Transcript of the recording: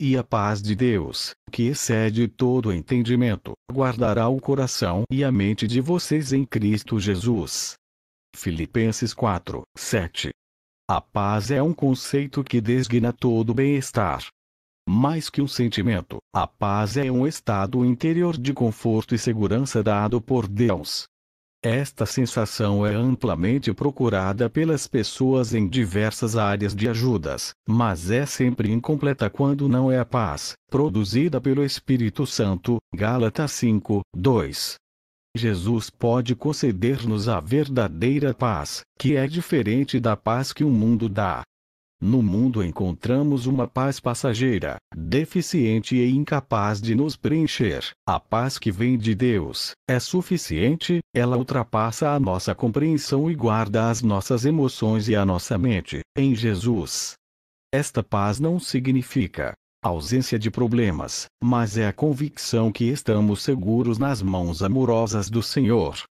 E a paz de Deus, que excede todo entendimento, guardará o coração e a mente de vocês em Cristo Jesus. Filipenses 4, 7. A paz é um conceito que designa todo bem-estar. Mais que um sentimento, a paz é um estado interior de conforto e segurança dado por Deus, esta sensação é amplamente procurada pelas pessoas em diversas áreas de ajudas, mas é sempre incompleta quando não é a paz, produzida pelo Espírito Santo. Gálatas 5, 2. Jesus pode conceder-nos a verdadeira paz, que é diferente da paz que o mundo dá, no mundo encontramos uma paz passageira, deficiente e incapaz de nos preencher. A paz que vem de Deus é suficiente, ela ultrapassa a nossa compreensão e guarda as nossas emoções e a nossa mente em Jesus. Esta paz não significa ausência de problemas, mas é a convicção que estamos seguros nas mãos amorosas do Senhor.